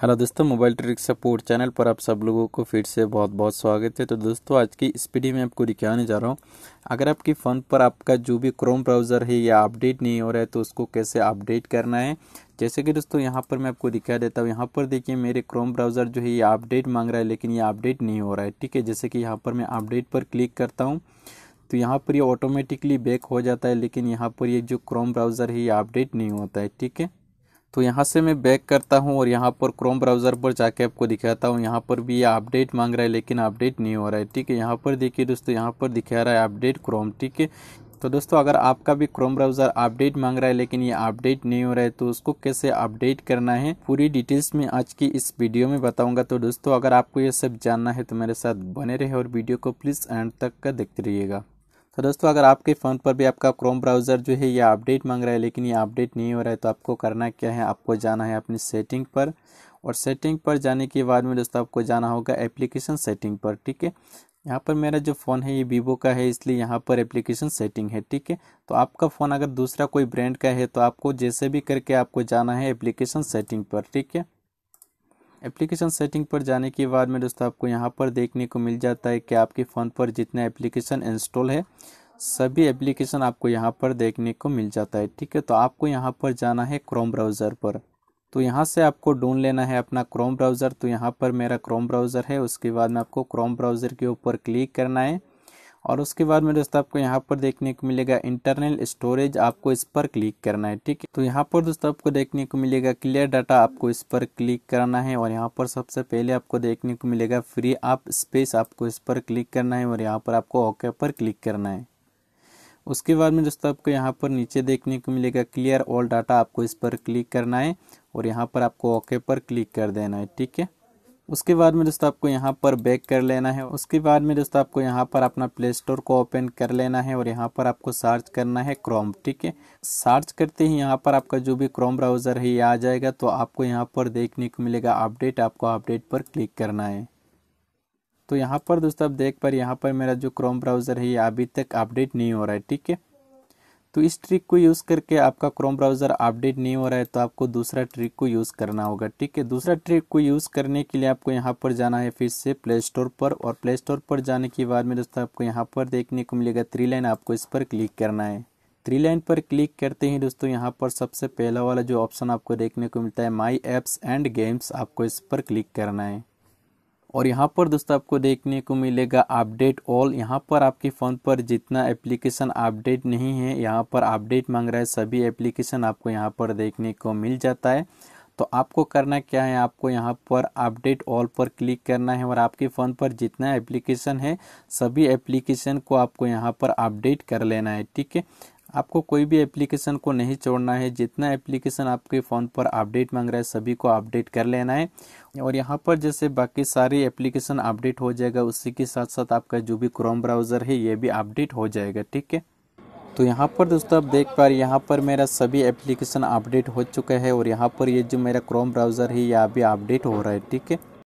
hello दोस्तों mobile trick support channel पर आप सब लोगों को फिर से बहुत बहुत स्वागत है तो दोस्तों आज की इस वीडियो में आपको दिखाने जा रहा हूँ अगर आपके फ़ोन पर आपका जो भी क्रोम ब्राउज़र है या अपडेट नहीं हो रहा है तो उसको कैसे अपडेट करना है जैसे कि दोस्तों यहाँ पर मैं आपको दिखा देता हूँ यहाँ पर देखिए मेरे क्रोम ब्राउज़र जो है ये अपडेट मांग रहा है लेकिन ये अपडेट नहीं हो रहा है ठीक है जैसे कि यहाँ पर मैं अपडेट पर क्लिक करता हूँ तो यहाँ पर ये ऑटोमेटिकली बैक हो जाता है लेकिन यहाँ पर ये जो क्रोम ब्राउज़र है ये अपडेट नहीं होता है ठीक है तो यहाँ से मैं बैक करता हूँ और यहाँ पर क्रोम ब्राउज़र पर जाके आपको दिखाता हूँ यहाँ पर भी ये अपडेट मांग रहा है लेकिन अपडेट नहीं हो रहा है ठीक है यहाँ पर देखिए दोस्तों यहाँ पर दिखा रहा है अपडेट क्रोम ठीक है तो दोस्तों अगर आपका भी क्रोम ब्राउज़र अपडेट मांग रहा है लेकिन ये अपडेट नहीं हो रहा है तो उसको कैसे अपडेट करना है पूरी डिटेल्स में आज की इस वीडियो में बताऊँगा तो दोस्तों अगर आपको ये सब जानना है तो मेरे साथ बने रहे और वीडियो को प्लीज़ एंड तक का देखते रहिएगा तो दोस्तों अगर आपके फ़ोन पर भी आपका क्रोम ब्राउज़र जो है ये अपडेट मांग रहा है लेकिन ये अपडेट नहीं हो रहा है तो आपको करना क्या है आपको जाना है अपनी सेटिंग पर और सेटिंग पर जाने के बाद में दोस्तों आपको जाना होगा एप्लीकेशन सेटिंग पर ठीक है यहाँ पर मेरा जो फ़ोन है ये वीवो का है इसलिए यहाँ पर एप्लीकेशन सेटिंग है ठीक है तो आपका फ़ोन अगर दूसरा कोई ब्रांड का है तो आपको जैसे भी करके आपको जाना है एप्लीकेशन सेटिंग पर ठीक है एप्लीकेशन सेटिंग पर जाने के बाद में दोस्तों आपको यहाँ पर देखने को मिल जाता है कि आपके फ़ोन पर जितना एप्लीकेशन इंस्टॉल है सभी एप्लीकेशन आपको यहाँ पर देखने को मिल जाता है ठीक है तो आपको यहाँ पर जाना है क्रोम ब्राउज़र पर तो यहाँ से आपको ढूंढ लेना है अपना क्रोम ब्राउज़र तो यहाँ पर मेरा क्रोम ब्राउज़र है उसके बाद में आपको क्रोम ब्राउज़र के ऊपर क्लिक करना है और उसके बाद में दोस्तों आपको यहाँ पर देखने को मिलेगा इंटरनल स्टोरेज आपको इस पर क्लिक करना है ठीक है तो यहाँ पर दोस्तों आपको देखने को मिलेगा क्लियर डाटा आपको इस पर क्लिक करना है और यहाँ पर सबसे पहले आपको देखने को मिलेगा फ्री आप स्पेस आपको इस पर क्लिक करना है और यहाँ पर आपको ओके पर क्लिक करना है उसके बाद में दोस्तों आपको यहाँ पर नीचे देखने को मिलेगा क्लियर ऑल डाटा आपको इस पर क्लिक करना है और यहाँ पर आपको ओके पर क्लिक कर देना है ठीक है उसके बाद में दोस्तों आपको यहाँ पर बैक कर लेना है उसके बाद में दोस्तों आपको यहाँ पर अपना प्ले स्टोर को ओपन कर लेना है और यहाँ पर आपको सर्च करना है क्रोम ठीक है सर्च करते ही यहाँ पर आपका जो भी क्रोम ब्राउज़र है ये आ जाएगा तो आपको यहाँ पर देखने को मिलेगा अपडेट आपको अपडेट पर क्लिक करना है तो यहाँ पर दोस्तों आप देख पर यहाँ पर मेरा जो क्रोम ब्राउज़र है ये अभी तक अपडेट नहीं हो रहा है ठीक है तो इस ट्रिक को यूज़ करके आपका क्रोम ब्राउज़र अपडेट नहीं हो रहा है तो आपको दूसरा ट्रिक को यूज़ करना होगा ठीक है दूसरा ट्रिक को यूज़ करने के लिए आपको यहाँ पर जाना है फिर से प्ले स्टोर पर और प्ले स्टोर पर जाने के बाद में दोस्तों आपको यहाँ पर देखने को मिलेगा थ्री लाइन आपको इस पर क्लिक करना है थ्री लाइन पर क्लिक करते ही दोस्तों यहाँ पर सबसे पहला वाला जो ऑप्शन आपको देखने को मिलता है माई एप्स एंड गेम्स आपको इस पर क्लिक करना है और यहाँ पर दोस्तों आपको देखने को मिलेगा अपडेट ऑल यहाँ पर आपके फ़ोन पर जितना एप्लीकेशन अपडेट नहीं है यहाँ पर अपडेट मांग रहा है सभी एप्लीकेशन आपको यहाँ पर देखने को मिल जाता है तो आपको करना क्या है आपको यहाँ पर अपडेट ऑल पर क्लिक करना है और आपके फ़ोन पर जितना एप्लीकेशन है सभी एप्लीकेशन को आपको यहाँ पर अपडेट कर लेना है ठीक है आपको कोई भी एप्लीकेशन को नहीं छोड़ना है जितना एप्लीकेशन आपके फ़ोन पर अपडेट मांग रहा है सभी को अपडेट कर लेना है और यहाँ पर जैसे बाकी सारी एप्लीकेशन अपडेट हो जाएगा उसी के साथ साथ आपका जो भी क्रोम ब्राउज़र है ये भी अपडेट हो जाएगा ठीक है तो यहाँ पर दोस्तों आप देख पा रहे यहाँ पर मेरा सभी एप्लीकेशन अपडेट हो चुका है और यहाँ पर ये जो मेरा क्रोम ब्राउज़र है यह अभी अपडेट हो रहा है ठीक है